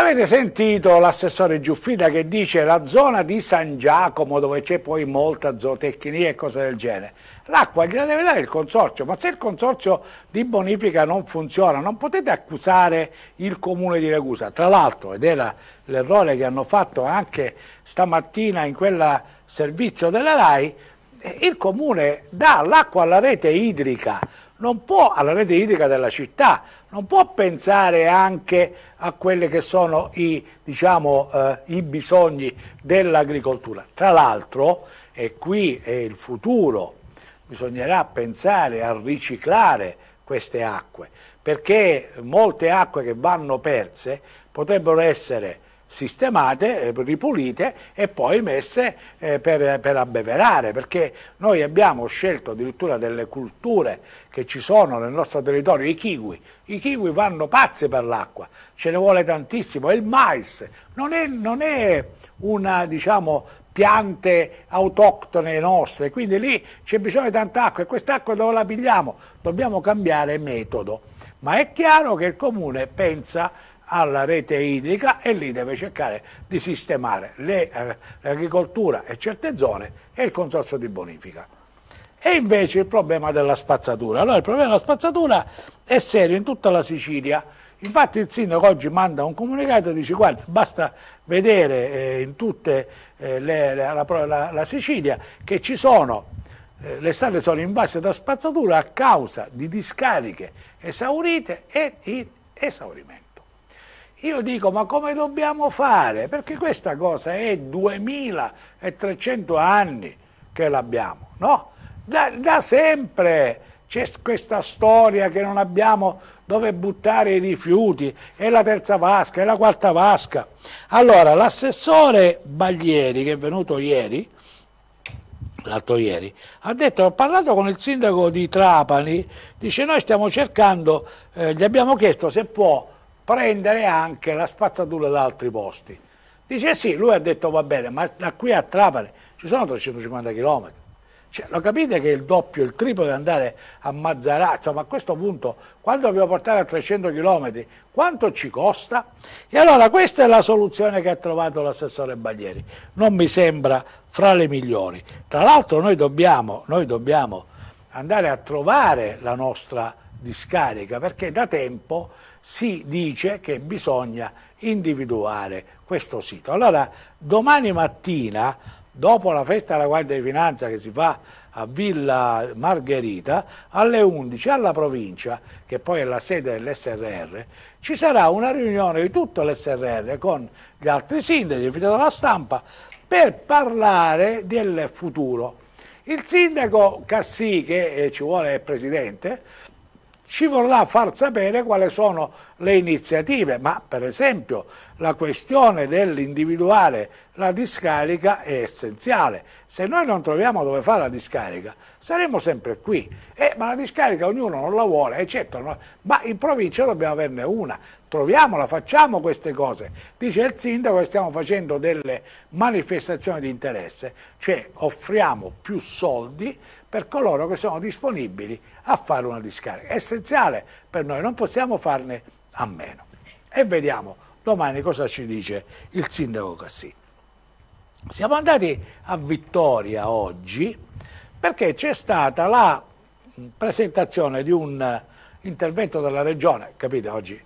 Avete sentito l'assessore Giuffrida che dice la zona di San Giacomo dove c'è poi molta zootecnia e cose del genere. L'acqua gliela deve dare il consorzio, ma se il consorzio di bonifica non funziona non potete accusare il comune di Ragusa. Tra l'altro, ed era l'errore che hanno fatto anche stamattina in quel servizio della RAI, eh, il comune dà l'acqua alla rete idrica, non può, alla rete idrica della città, non può pensare anche a quelli che sono i, diciamo, eh, i bisogni dell'agricoltura. Tra l'altro, e qui è il futuro, bisognerà pensare a riciclare queste acque, perché molte acque che vanno perse potrebbero essere sistemate, eh, ripulite e poi messe eh, per, per abbeverare, perché noi abbiamo scelto addirittura delle culture che ci sono nel nostro territorio, i kiwi, i kiwi vanno pazzi per l'acqua, ce ne vuole tantissimo, e il mais non è, non è una, diciamo, piante autoctone nostre, quindi lì c'è bisogno di tanta acqua e quest'acqua dove la pigliamo? Dobbiamo cambiare metodo, ma è chiaro che il comune pensa alla rete idrica e lì deve cercare di sistemare eh, l'agricoltura e certe zone e il consorzio di bonifica. E invece il problema della spazzatura. Allora il problema della spazzatura è serio in tutta la Sicilia. Infatti il sindaco oggi manda un comunicato e dice guarda basta vedere eh, in tutta eh, la, la, la, Sicilia che ci sono, eh, le strade sono invase da spazzatura a causa di discariche esaurite e in esaurimento. Io dico, ma come dobbiamo fare? Perché questa cosa è 2300 anni che l'abbiamo, no? Da, da sempre c'è questa storia che non abbiamo dove buttare i rifiuti, è la terza vasca, è la quarta vasca. Allora, l'assessore Baglieri, che è venuto ieri, l'altro ieri, ha detto, ho parlato con il sindaco di Trapani, dice noi stiamo cercando, eh, gli abbiamo chiesto se può prendere anche la spazzatura da altri posti. Dice eh sì, lui ha detto va bene, ma da qui a Trapani ci sono 350 km. Cioè, lo capite che il doppio, il triplo di andare a Mazzarazzo, ma a questo punto quando dobbiamo portare a 300 km, quanto ci costa? E allora questa è la soluzione che ha trovato l'assessore Baglieri, non mi sembra fra le migliori. Tra l'altro noi dobbiamo, noi dobbiamo andare a trovare la nostra discarica perché da tempo si dice che bisogna individuare questo sito. Allora domani mattina, dopo la festa della Guardia di Finanza che si fa a Villa Margherita, alle 11 alla provincia, che poi è la sede dell'SRR, ci sarà una riunione di tutto l'SRR con gli altri sindaci, invitato dalla stampa, per parlare del futuro. Il sindaco Cassì, che eh, ci vuole è presidente, ci vorrà far sapere quali sono le iniziative, ma per esempio la questione dell'individuare la discarica è essenziale. Se noi non troviamo dove fare la discarica, saremo sempre qui. Eh, ma la discarica ognuno non la vuole, eccetto, eh, no? ma in provincia dobbiamo averne una. Troviamola, facciamo queste cose. Dice il sindaco che stiamo facendo delle manifestazioni di interesse, cioè offriamo più soldi per coloro che sono disponibili a fare una discarica. È essenziale per noi, non possiamo farne a meno. E vediamo domani cosa ci dice il sindaco Cassini. Siamo andati a Vittoria oggi perché c'è stata la presentazione di un intervento della Regione, capite oggi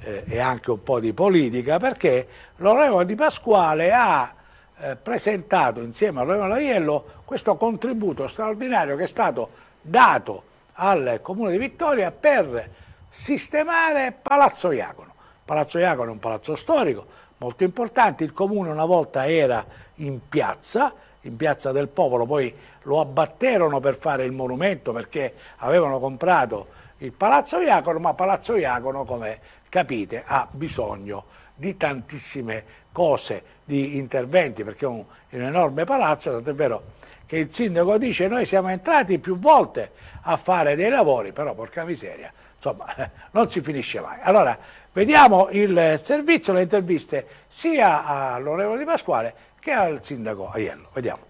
eh, è anche un po' di politica, perché l'onorevole Di Pasquale ha eh, presentato insieme all'onorevole Aiello questo contributo straordinario che è stato dato al Comune di Vittoria per sistemare Palazzo Iacono. Palazzo Iacono è un palazzo storico, molto importante. Il comune una volta era in piazza, in piazza del popolo, poi lo abbatterono per fare il monumento perché avevano comprato il Palazzo Iacono, ma Palazzo Iacono, come capite, ha bisogno di tantissime cose, di interventi, perché è un, è un enorme palazzo, tanto è vero che il sindaco dice noi siamo entrati più volte a fare dei lavori, però porca miseria, insomma non si finisce mai. Allora vediamo il servizio, le interviste sia all'onorevole Di Pasquale che al sindaco Aiello, vediamo.